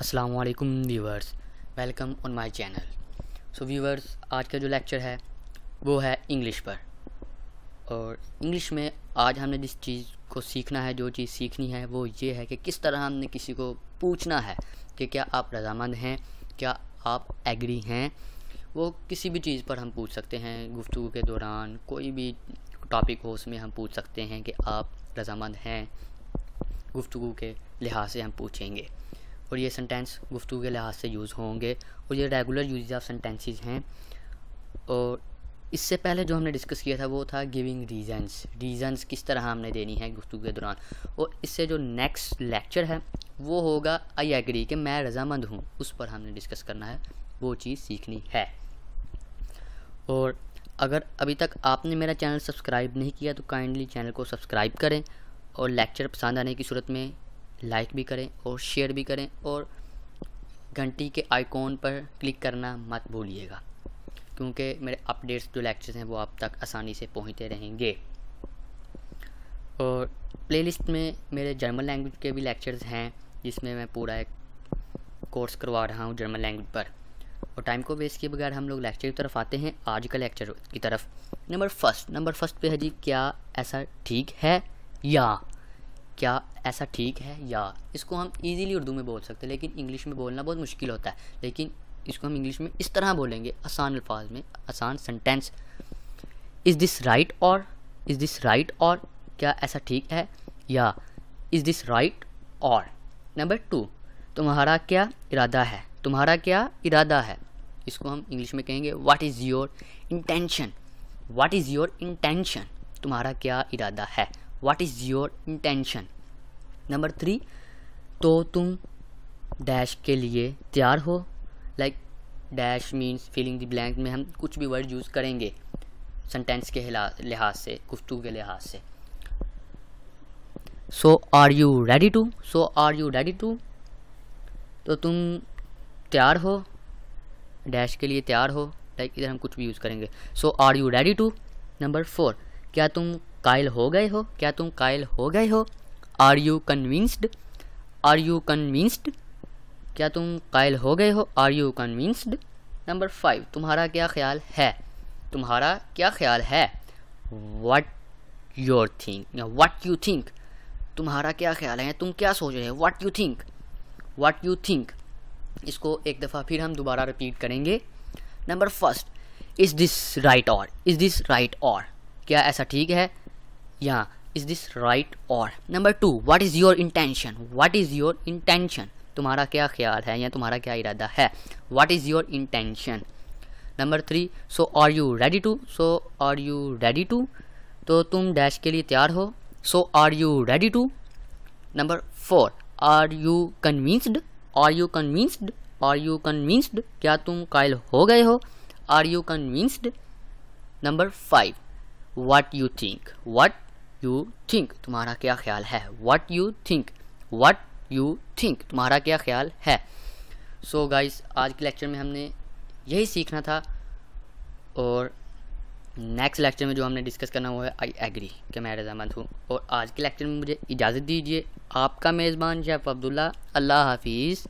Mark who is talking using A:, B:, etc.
A: अस्सलाम वालेकुम viewers welcome on my channel so viewers आज का जो लेक्चर है वो है इंग्लिश पर और इंग्लिश में आज हमने जिस चीज़ को सीखना है जो चीज़ सीखनी है वो ये है कि किस तरह हमने किसी को पूछना है कि क्या आप रजामंद हैं क्या आप एग्री हैं वो किसी भी चीज़ पर हम पूछ सकते हैं गुफ्तु के दौरान कोई भी टॉपिक हो उसमें हम पूछ सकते हैं कि आप रजामंद हैं गुफ्तु के लिहाज से हम पूछेंगे और ये सेंटेंस गुफ्तु के लिहाज से यूज़ होंगे और ये रेगुलर यूज ऑफ सेंटेंसेज हैं और इससे पहले जो हमने डिस्कस किया था वो था गिविंग रीजंस रीजंस किस तरह हमने देनी है गुफ्तु के दौरान और इससे जो नेक्स्ट लेक्चर है वो होगा आई एग्री कि मैं रजामंद हूँ उस पर हमने डिस्कस करना है वो चीज़ सीखनी है और अगर अभी तक आपने मेरा चैनल सब्सक्राइब नहीं किया तो काइंडली चैनल को सब्सक्राइब करें और लेक्चर पसंद आने की सूरत में लाइक भी करें और शेयर भी करें और घंटी के आइकॉन पर क्लिक करना मत भूलिएगा क्योंकि मेरे अपडेट्स जो लेक्चर्स हैं वो आप तक आसानी से पहुंचते रहेंगे और प्लेलिस्ट में मेरे जर्मन लैंग्वेज के भी लेक्चर्स हैं जिसमें मैं पूरा एक कोर्स करवा रहा हूँ जर्मन लैंग्वेज पर और टाइम को वेस्ट किए बगैर हम लोग लेक्चर की तरफ आते हैं आज का लेक्चर की तरफ नंबर फर्स्ट नंबर फर्स्ट पे है जी क्या ऐसा ठीक है या क्या ऐसा ठीक है या इसको हम इजीली उर्दू में बोल सकते हैं लेकिन इंग्लिश में बोलना बहुत मुश्किल होता है लेकिन इसको हम इंग्लिश में इस तरह बोलेंगे आसान अल्फाज में आसान सेंटेंस इज़ दिस राइट और इज़ दिस राइट और क्या ऐसा ठीक है या इज़ दिस राइट और नंबर टू तुम्हारा क्या इरादा है तुम्हारा क्या इरादा है इसको हम इंग्लिश में कहेंगे what is your intention what is your intention तुम्हारा क्या इरादा है what is your intention number three तो तुम डैश के लिए तैयार हो like dash means filling the blank में हम कुछ भी वर्ड यूज़ करेंगे सेंटेंस के लिहाज से गुफ्तु के लिहाज से so are you ready to so are you ready to तो तुम तैयार हो डैश के लिए तैयार हो लाइक इधर हम कुछ भी यूज़ करेंगे so are you ready to number four क्या तुम कायल हो गए हो क्या तुम कायल हो गए हो are you convinced are you convinced क्या तुम कायल हो गए हो are you convinced number five तुम्हारा क्या ख्याल है तुम्हारा क्या ख्याल है वट योर थिंक या वट यू थिंक तुम्हारा क्या ख्याल है तुम क्या सोच रहे हो what you think what you think इसको एक दफ़ा फिर हम दोबारा रिपीट करेंगे number first is this right और इज़ दिस राइट और क्या ऐसा ठीक है yeah is this right or number two what is your intention what is your intention तुम्हारा क्या ख्याल है या तुम्हारा क्या इरादा है what is your intention number three so are you ready to so are you ready to तो तुम डैश के लिए तैयार हो so are you ready to number four are you convinced are you convinced are you convinced क्या तुम कायल हो गए हो are you convinced number five what you think what you think तुम्हारा क्या ख्याल है what you think what you think तुम्हारा क्या ख्याल है सो so गाइस आज के लेक्चर में हमने यही सीखना था और नेक्स्ट लेक्चर में जो हमने डिस्कस करना हुआ है आई एग्री कि मैं रजामंद हूँ और आज के लेक्चर में मुझे इजाज़त दीजिए आपका मेज़बान शेफ़ अब्दुल्ला अल्लाह हाफिज़